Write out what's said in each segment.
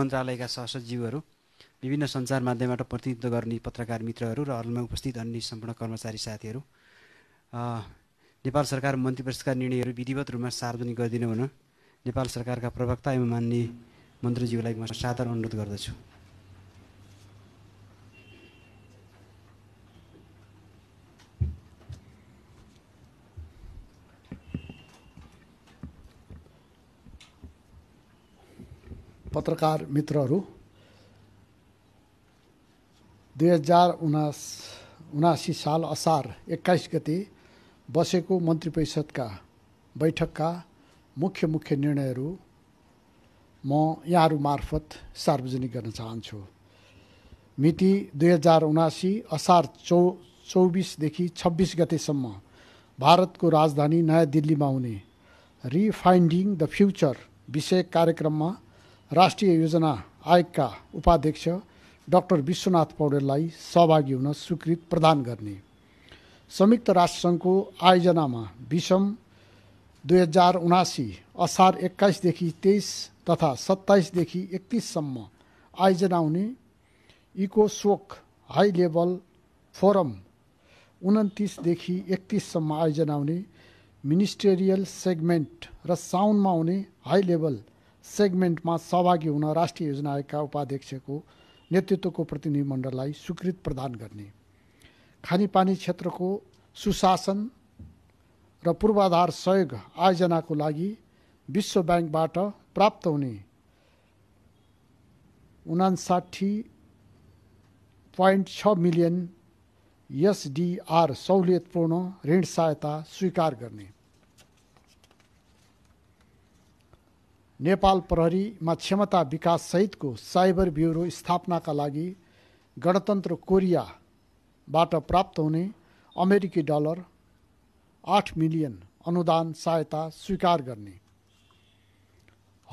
मन्त्रालयका सहसचिवहरू विभिन्न सञ्चार माध्यमबाट प्रतिनिधित्व गर्ने पत्रकार मित्रहरू र हलमा उपस्थित अन्य सम्पूर्ण कर्मचारी साथीहरू नेपाल सरकार मन्त्री परिषदका निर्णयहरू विधिवत रूपमा सार्वजनिक गरिदिनु हुन नेपाल सरकारका प्रवक्ता एवं मान्य मन्त्रीज्यूलाई म सादर अनुरोध गर्दछु पत्रकार मित्रहरू दुई हजार उनास उनासी साल असार एक्काइस गते बसेको मन्त्री परिषदका बैठकका मुख्य मुख्य निर्णयहरू म यहाँहरू मार्फत सार्वजनिक गर्न चाहन्छु मिति दुई हजार उनासी असार चौ चौबिसदेखि छब्बिस गतेसम्म भारतको राजधानी नयाँ दिल्लीमा हुने रिफाइन्डिङ द फ्युचर विषय कार्यक्रममा राष्ट्रिय योजना आयोगका उपाध्यक्ष डाक्टर विश्वनाथ पौडेललाई सहभागी हुन स्वीकृत प्रदान गर्ने संयुक्त राष्ट्रसङ्घको आयोजनामा विषम दुई हजार उनासी असार एक्काइसदेखि तेइस तथा सत्ताइसदेखि एकतिससम्म आयोजना हुने इकोसोक हाई लेभल फोरम उन्तिसदेखि एकतिससम्म आयोजना हुने मिनिस्टेरियल सेगमेन्ट र साउन्डमा हुने हाई लेभल सेगमेन्टमा सहभागी हुन राष्ट्रिय योजना आयोगका उपाध्यक्षको नेतृत्वको प्रतिनिधिमण्डललाई स्वीकृत प्रदान गर्ने खानेपानी क्षेत्रको सुशासन र पूर्वाधार सहयोग आयोजनाको लागि विश्व ब्याङ्कबाट प्राप्त हुने उनासाठी पोइन्ट छ मिलियन एसडिआर सहुलियतपूर्ण ऋण सहायता स्वीकार गर्ने नेपाल प्रहरीमा क्षमता विकाससहितको साइबर ब्युरो स्थापनाका लागि गणतन्त्र कोरियाबाट प्राप्त हुने अमेरिकी डलर आठ मिलियन अनुदान सहायता स्वीकार गर्ने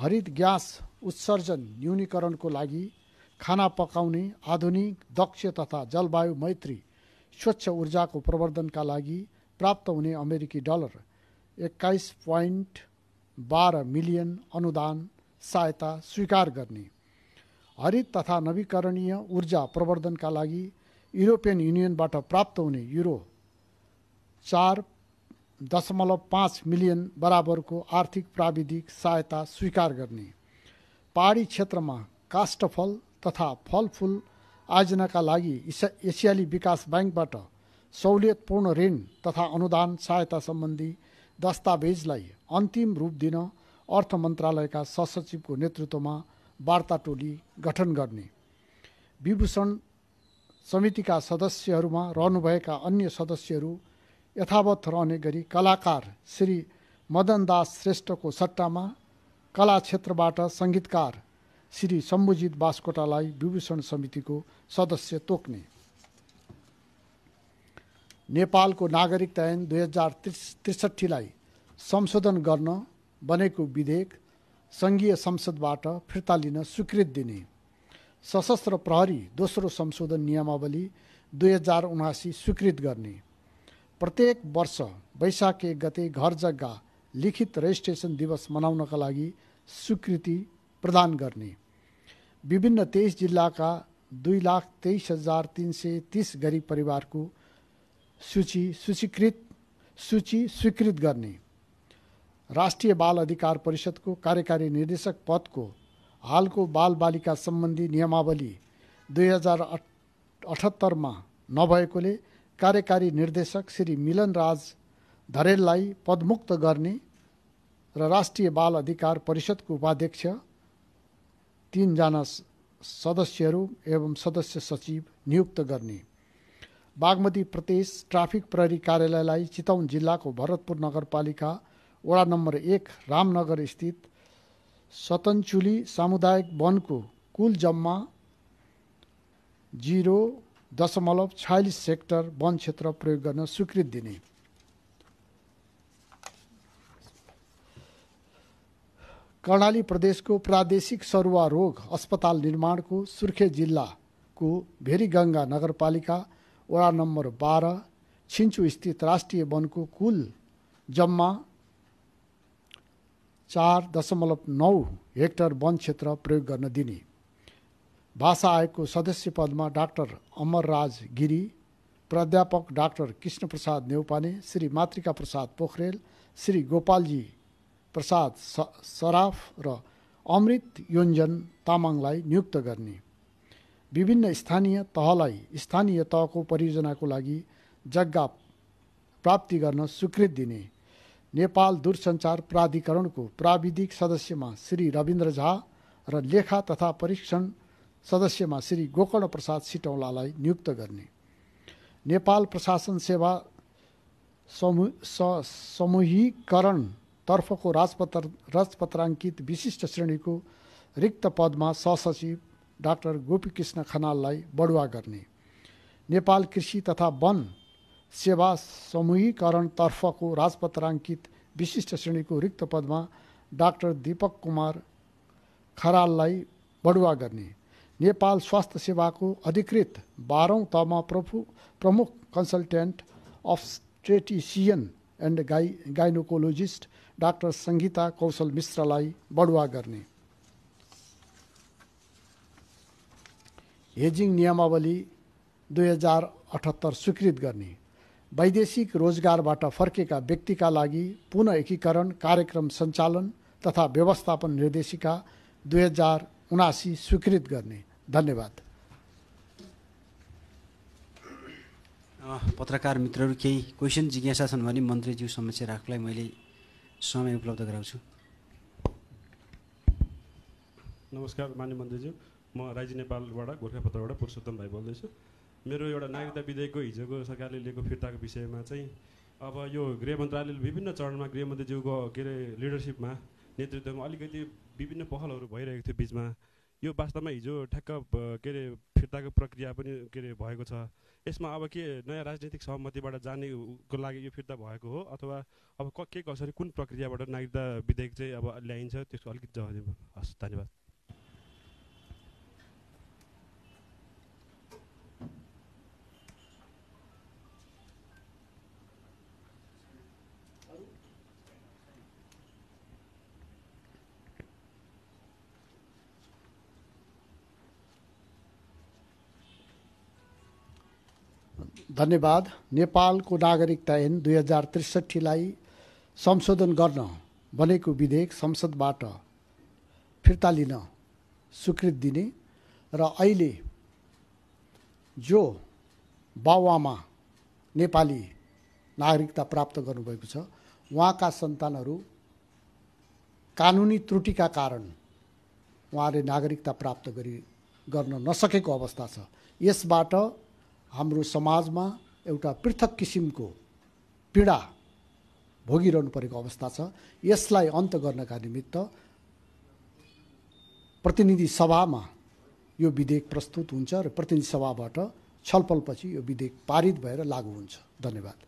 हरित ग्यास उत्सर्जन न्यूनीकरणको लागि खाना पकाउने आधुनिक दक्ष तथा जलवायु मैत्री स्वच्छ ऊर्जाको प्रवर्धनका लागि प्राप्त हुने अमेरिकी डलर एक्काइस पोइन्ट बाह्र मिलियन अनुदान सहायता स्वीकार गर्ने हरित तथा नवीकरणीय ऊर्जा प्रवर्धनका लागि युरोपियन युनियनबाट प्राप्त हुने युरो चार दशमलव पाँच मिलियन बराबरको आर्थिक प्राविधिक सहायता स्वीकार गर्ने पहाडी क्षेत्रमा काष्ठफल तथा फलफुल आयोजनाका लागि एसियाली विकास ब्याङ्कबाट सहुलियतपूर्ण ऋण तथा अनुदान सहायता सम्बन्धी दस्तावेजलाई अन्तिम रूप दिन अर्थ मन्त्रालयका सहसचिवको नेतृत्वमा वार्ता टोली गठन गर्ने विभूषण समितिका सदस्यहरूमा रहनुभएका अन्य सदस्यहरू यथावत रहने गरी कलाकार श्री मदनदास श्रेष्ठको सट्टामा कला क्षेत्रबाट सङ्गीतकार श्री शम्भुजित बास्कोटालाई विभूषण समितिको सदस्य तोक्ने नेपालको नागरिकता ऐन दुई हजार त्रि त्रिसठीलाई संशोधन गर्न बनेको विधेयक सङ्घीय संसदबाट फिर्ता लिन स्वीकृत दिने सशस्त्र प्रहरी दोस्रो संशोधन नियमावली दुई हजार उनासी स्वीकृत गर्ने प्रत्येक वर्ष वैशाख एक गते घर जग्गा लिखित रेजिस्ट्रेसन दिवस मनाउनका लागि स्वीकृति प्रदान गर्ने विभिन्न तेइस जिल्लाका दुई लाख तेइस हजार तिन सय तिस गरिब परिवारको सूची सूचीकृत सूची स्वीकृत गर्ने राष्ट्रिय बाल अधिकार परिषदको कार्यकारी निर्देशक पदको हालको बाल बालिका सम्बन्धी नियमावली दुई हजार अठहत्तरमा नभएकोले कार्यकारी निर्देशक श्री मिलन राज धरेललाई पदमुक्त गर्ने र राष्ट्रिय बाल अधिकार परिषदको उपाध्यक्ष तिनजना सदस्यहरू एवं सदस्य सचिव नियुक्त गर्ने बागमती प्रदेश ट्राफिक प्रहरी कार्यालयलाई चितौन जिल्लाको भरतपुर नगरपालिका वडा नम्बर एक रामनगर स्थित सतनचुली सामुदायिक वनको कुल जम्मा जिरो दशमलव छयालिस सेक्टर वन क्षेत्र प्रयोग गर्न स्वीकृत दिने कर्णाली प्रदेशको प्रादेशिक सरुवा रोग अस्पताल निर्माणको सुर्खे जिल्लाको भेरीगङ्गा नगरपालिका वडा नम्बर बाह्र छिन्चु स्थित राष्ट्रिय वनको कुल जम्मा चार दशमलव नौ हेक्टर वन क्षेत्र प्रयोग गर्न दिने भाषा आयोगको सदस्य पदमा डाक्टर अमरराज गिरी प्राध्यापक डाक्टर कृष्णप्रसाद नेउपाने श्री मातृका प्रसाद पोखरेल श्री गोपालजी प्रसाद सराफ र अमृत योन्जन तामाङलाई नियुक्त गर्ने विभिन्न स्थानीय तहलाई स्थानीय तहको परियोजनाको लागि जग्गा प्राप्ति गर्न स्वीकृत दिने नेपाल दूरसञ्चार प्राधिकरणको प्राविधिक सदस्यमा श्री रविन्द्र झा र लेखा तथा परीक्षण सदस्यमा श्री गोकर्ण प्रसाद सिटौलालाई नियुक्त गर्ने नेपाल प्रशासन सेवा समु समूहीकरणतर्फको राजपत्र राजपत्राङ्कित विशिष्ट श्रेणीको रिक्त पदमा सहसचिव डाक्टर गोपीकृष्ण खनाललाई बढुवा गर्ने नेपाल कृषि तथा वन सेवा समूहीकरणतर्फको राजपत्राङ्कित विशिष्ट श्रेणीको रिक्त पदमा डाक्टर दीपक कुमार खराललाई बढुवा गर्ने नेपाल स्वास्थ्य सेवाको अधिकृत बाह्रौँ तहमा प्रफु प्रमुख अफ स्ट्रेटिसियन एन्ड गाई गाइनोकोलोजिस्ट डाक्टर सङ्गीता कौशल मिश्रलाई बढुवा गर्ने हेजिङ नियमावली दुई हजार अठहत्तर स्वीकृत गर्ने वैदेशिक रोजगारबाट फर्केका व्यक्तिका लागि पुनः एकीकरण कार्यक्रम सञ्चालन तथा व्यवस्थापन निर्देशिका दुई हजार उनासी स्वीकृत गर्ने धन्यवाद पत्रकार मित्रहरू केही क्वेसन जिज्ञासा छन् भने मन्त्रीज्यू समस्या राख्नुलाई मैले समय उपलब्ध गराउँछु नमस्कार मान्य मन्त्रीज्यू म राज्य नेपालबाट गोर्खापत्रबाट पुरुषोत्तम भाइ बोल्दैछु मेरो एउटा नागरिकता विधेयकको हिजोको सरकारले लिएको फिर्ताको विषयमा चाहिँ अब यो गृह मन्त्रालयले विभिन्न चरणमा गृहमन्त्रीज्यूको के अरे लिडरसिपमा नेतृत्वमा अलिकति विभिन्न पहलहरू भइरहेको थियो बिचमा यो वास्तवमा हिजो ठ्याक्क के अरे फिर्ताको प्रक्रिया पनि के अरे भएको छ यसमा अब के नयाँ राजनीतिक सहमतिबाट जानेको लागि यो फिर्ता भएको हो अथवा अब के कसरी कुन प्रक्रियाबाट नागरिकता विधेयक चाहिँ अब ल्याइन्छ त्यसको अलिकति जवाब हस् धन्यवाद धन्यवाद नेपालको नागरिकता ऐन दुई हजार त्रिसठीलाई संशोधन गर्न बनेको विधेयक संसदबाट फिर्ता लिन स्वीकृत दिने र अहिले जो बावामा नेपाली नागरिकता प्राप्त गर्नुभएको छ उहाँका सन्तानहरू कानुनी त्रुटिका कारण उहाँले नागरिकता प्राप्त गरी गर्न नसकेको अवस्था छ यसबाट हाम्रो समाजमा एउटा पृथक किसिमको पीडा भोगिरहनु परेको अवस्था छ यसलाई अन्त गर्नका निमित्त प्रतिनिधि सभामा यो विधेयक प्रस्तुत हुन्छ र प्रतिनिधि सभाबाट छलफलपछि यो विधेयक पारित भएर लागू हुन्छ धन्यवाद